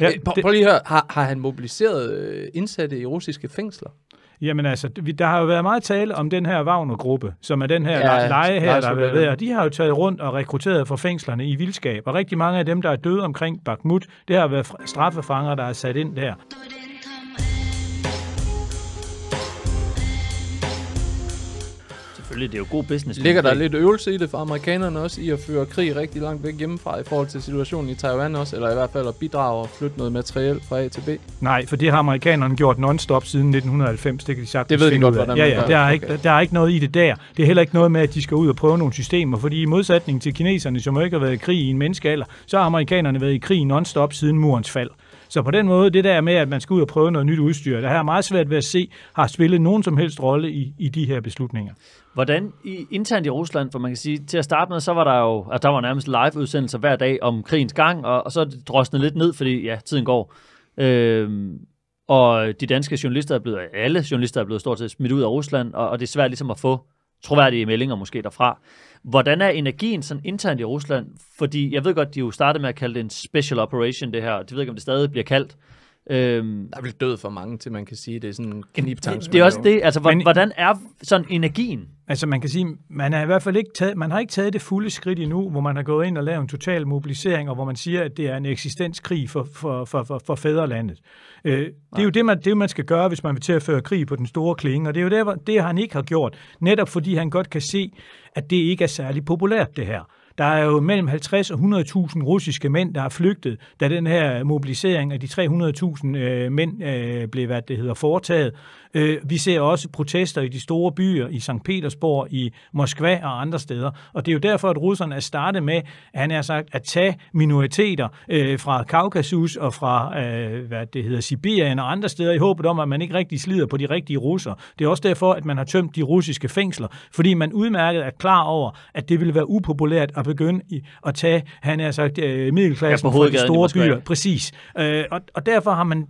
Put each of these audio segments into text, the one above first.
Ja, Prøv lige at høre, har, har han mobiliseret øh, indsatte i russiske fængsler? Jamen altså, der har jo været meget tale om den her Wagner-gruppe, som er den her ja, leje her, der har været ved, de har jo taget rundt og rekrutteret fra fængslerne i vildskab, og rigtig mange af dem, der er døde omkring Bakhmut, det har været straffefanger, der er sat ind der. selvfølgelig, det er jo god business. Ligger der lidt øvelse i det for amerikanerne også, i at føre krig rigtig langt væk hjemmefra i forhold til situationen i Taiwan også, eller i hvert fald at bidrage og flytte noget materiel fra A til B? Nej, for det har amerikanerne gjort non-stop siden 1990, det kan de sagt. Det ved de godt, hvordan Ja, ja, der er, ikke, der, der er ikke noget i det der. Det er heller ikke noget med, at de skal ud og prøve nogle systemer, fordi i modsætning til kineserne, som ikke har været i krig i en menneskealder, så har amerikanerne været i krig non-stop siden murens fald. Så på den måde, det der med, at man skal ud og prøve noget nyt udstyr, der har meget svært ved at se, har spillet nogen som helst rolle i, i de her beslutninger. Hvordan i, internt i Rusland, for man kan sige, til at starte med, så var der jo, at der var nærmest live-udsendelser hver dag om krigens gang, og, og så drosnede lidt ned, fordi ja, tiden går. Øhm, og de danske journalister er blevet, alle journalister er blevet stort set smidt ud af Rusland, og, og det er svært ligesom at få troværdige meldinger måske derfra. Hvordan er energien sådan internt i Rusland? Fordi jeg ved godt, de jo startede med at kalde det en special operation, det her. Det ved ikke, om det stadig bliver kaldt. Øhm, der er vel død for mange, til man kan sige, det er sådan en kniptang. Det, det er også det, altså Men, hvordan er sådan energien? Altså man kan sige, man, er i hvert fald ikke taget, man har ikke taget det fulde skridt endnu, hvor man har gået ind og lavet en total mobilisering, og hvor man siger, at det er en eksistenskrig for, for, for, for, for fædrelandet. Øh, det er jo det man, det, man skal gøre, hvis man vil til at føre krig på den store klinge, og det er jo det, det han ikke har gjort, netop fordi han godt kan se, at det ikke er særlig populært, det her. Der er jo mellem 50 og 100.000 russiske mænd, der er flygtet, da den her mobilisering af de 300.000 øh, mænd øh, blev, hvad det hedder, foretaget. Øh, vi ser også protester i de store byer, i St. Petersborg, i Moskva og andre steder. Og det er jo derfor, at russerne er startet med, at han har sagt, at tage minoriteter øh, fra Kaukasus og fra, øh, hvad det hedder, Sibirien og andre steder, i håbet om, at man ikke rigtig slider på de rigtige russer. Det er også derfor, at man har tømt de russiske fængsler, fordi man udmærket er klar over, at det ville være upopulært at begynde at tage, han er sagt, øh, middelklassen ja, fra de store byer. Præcis. Øh, og, og derfor har man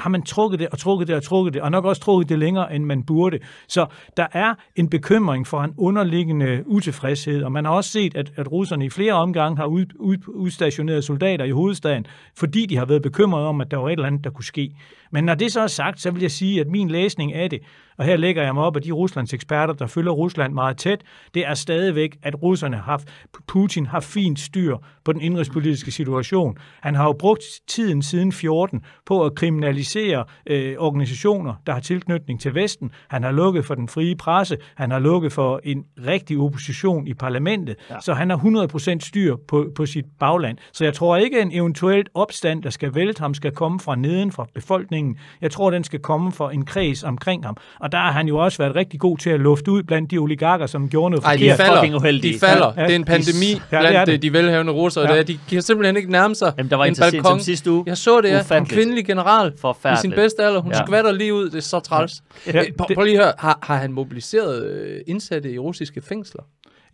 har man trukket det og trukket det og trukket det, og nok også trukket det længere, end man burde. Så der er en bekymring for en underliggende utilfredshed, og man har også set, at, at russerne i flere omgange har ud, ud, udstationeret soldater i hovedstaden, fordi de har været bekymrede om, at der var et eller andet, der kunne ske. Men når det så er sagt, så vil jeg sige, at min læsning af det, og her lægger jeg mig op af de Ruslands eksperter, der følger Rusland meget tæt, det er stadigvæk, at russerne har, Putin har fint styr den indrigspolitiske situation. Han har jo brugt tiden siden 14 på at kriminalisere øh, organisationer, der har tilknytning til Vesten. Han har lukket for den frie presse. Han har lukket for en rigtig opposition i parlamentet. Ja. Så han har 100% styr på, på sit bagland. Så jeg tror ikke, at en eventuelt opstand, der skal vælte ham, skal komme fra neden, fra befolkningen. Jeg tror, den skal komme fra en kreds omkring ham. Og der har han jo også været rigtig god til at lufte ud blandt de oligarker, som gjorde noget Ej, de falder. De falder. Ja, det er en pandemi ja, blandt er det det. Øh, de velhavende russer og ja. der. De kan simpelthen ikke nærme sig Jamen, der var en, balkon. Som sidste uge. Jeg så det, ja. En kvindelig general i sin bedste alder. Hun ja. skvatter lige ud. Det er så træls. Ja. Ja, øh, Prøv lige at høre. Har, har han mobiliseret øh, indsatte i russiske fængsler?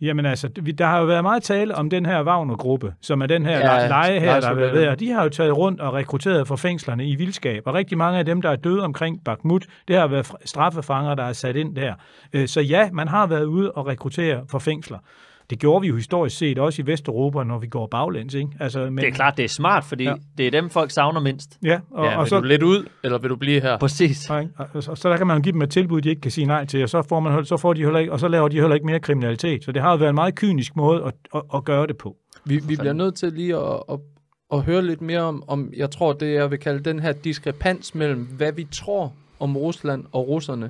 Jamen altså, der har jo været meget tale om den her Wagner-gruppe, som er den her ja, leje her, der har været ved, de har jo taget rundt og rekrutteret fra fængslerne i vildskab, og rigtig mange af dem, der er døde omkring Bakhmut, det har været straffefanger, der er sat ind der. Øh, så ja, man har været ude og rekruttere for fængsler. Det gjorde vi jo historisk set også i Vesteuropa, når vi går baglæns. Ikke? Altså, men... Det er klart, det er smart, fordi ja. det er dem, folk savner mindst. Ja, og, ja, vil og så... du lidt ud, eller vil du blive her? Præcis. Ja, og, og, og, så der kan man give dem et tilbud, de ikke kan sige nej til, og så får, man, så får de heller ikke, og så laver de heller ikke mere kriminalitet. Så det har jo været en meget kynisk måde at, at, at gøre det på. Vi, vi bliver nødt til lige at, at, at høre lidt mere om, om, jeg tror, det jeg vil kalde den her diskrepans mellem, hvad vi tror om Rusland og russerne,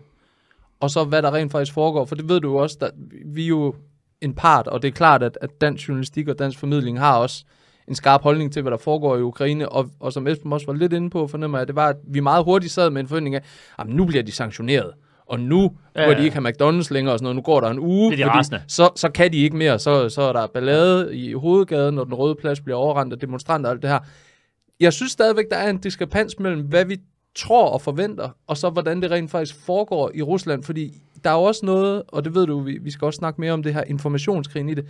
og så hvad der rent faktisk foregår. For det ved du jo også, at vi jo en part, og det er klart, at, at dansk journalistik og dansk formidling har også en skarp holdning til, hvad der foregår i Ukraine, og, og som Esben også var lidt inde på, fornemmer jeg, det var, at vi meget hurtigt sad med en forventning af, at nu bliver de sanktioneret, og nu ja, ja. hvor de ikke have McDonald's længere og sådan noget, nu går der en uge, det er de fordi så, så kan de ikke mere, så, så er der ballade i hovedgaden, når den røde plads bliver overrendt af demonstranter og alt det her. Jeg synes stadigvæk, der er en diskrepans mellem, hvad vi tror og forventer, og så hvordan det rent faktisk foregår i Rusland, fordi der er også noget, og det ved du, vi, vi skal også snakke mere om det her informationskrigen i det.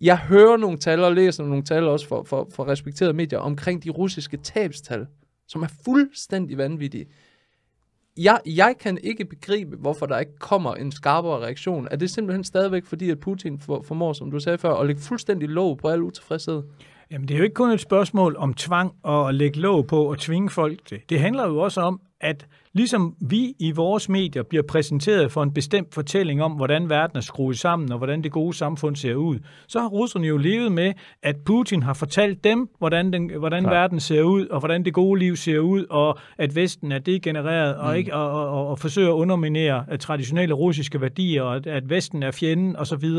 Jeg hører nogle tal og læser nogle tal også fra for, for respekterede medier omkring de russiske tabstal, som er fuldstændig vanvittige. Jeg, jeg kan ikke begribe, hvorfor der ikke kommer en skarpere reaktion. Er det simpelthen stadigvæk fordi, at Putin for, formår, som du sagde før, at lægge fuldstændig lov på al utilfredshed? Jamen, det er jo ikke kun et spørgsmål om tvang og at lægge lov på og tvinge folk til. Det handler jo også om, at Ligesom vi i vores medier bliver præsenteret for en bestemt fortælling om, hvordan verden er skruet sammen og hvordan det gode samfund ser ud, så har russerne jo levet med, at Putin har fortalt dem, hvordan, den, hvordan verden ser ud og hvordan det gode liv ser ud, og at Vesten er degenereret og, mm. ikke, og, og, og, og forsøger at underminere øh, traditionelle russiske værdier, og at, at Vesten er fjenden osv.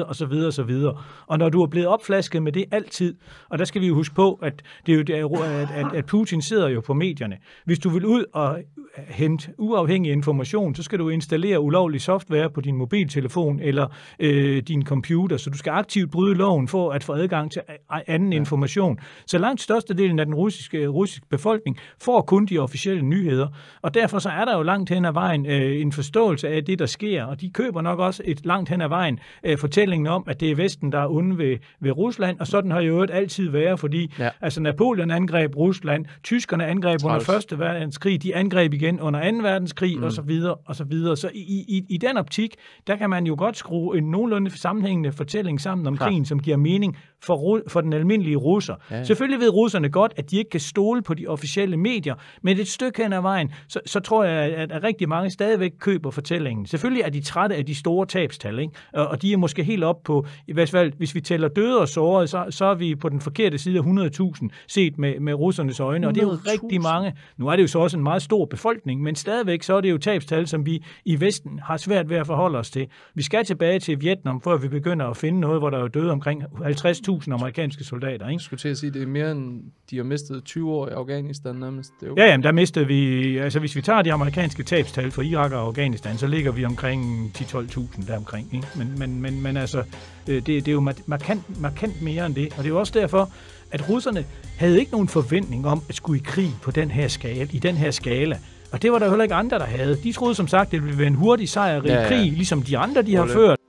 så videre. Og når du er blevet opflasket med det altid, og der skal vi jo huske på, at, det er jo, at, at, at Putin sidder jo på medierne. Hvis du vil ud og hente uafhængig information, så skal du installere ulovlig software på din mobiltelefon eller øh, din computer, så du skal aktivt bryde loven for at få adgang til øh, anden ja. information. Så langt størstedelen af den russiske, øh, russiske befolkning får kun de officielle nyheder, og derfor så er der jo langt hen ad vejen øh, en forståelse af det, der sker, og de køber nok også et langt hen ad vejen øh, fortællingen om, at det er Vesten, der er onde ved, ved Rusland, og sådan har jo øvrigt altid været, fordi ja. altså Napoleon angreb Rusland, tyskerne angreb Træls. under Første verdenskrig, de angreb igen under 2. verdenskrig mm. og så videre og så videre. Så i, i, i den optik, der kan man jo godt skrue en nogenlunde sammenhængende fortælling sammen om krigen, ja. som giver mening for, for den almindelige russer. Ja, ja. Selvfølgelig ved russerne godt, at de ikke kan stole på de officielle medier, men et stykke hen ad vejen, så, så tror jeg, at, at rigtig mange stadigvæk køber fortællingen. Selvfølgelig er de trætte af de store tabstal, ikke? Og, og de er måske helt op på, i hvert fald hvis vi tæller døde og sårede, så, så er vi på den forkerte side af 100.000 set med, med russernes øjne, og det er jo rigtig mange. Nu er det jo så også en meget stor befolkning, men stadigvæk så er det jo tabstal, som vi i Vesten har svært ved at forholde os til. Vi skal tilbage til Vietnam, før vi begynder at finde noget, hvor der er døde omkring 50.000 amerikanske soldater. Ikke? Jeg skulle til at sige, det er mere end de har mistet 20 år i Afghanistan nærmest. Det er okay. Ja, jamen, der mistede vi, altså hvis vi tager de amerikanske tabstal for Irak og Afghanistan, så ligger vi omkring 10-12.000 deromkring. Ikke? Men, men, men, men altså, øh, det, det er jo markant, markant mere end det, og det er jo også derfor, at russerne havde ikke nogen forventning om at skulle i krig på den her skala, i den her skala. Og det var der heller ikke andre, der havde. De troede som sagt, det ville være en hurtig sejr ja, ja. krig, ligesom de andre, de har ført.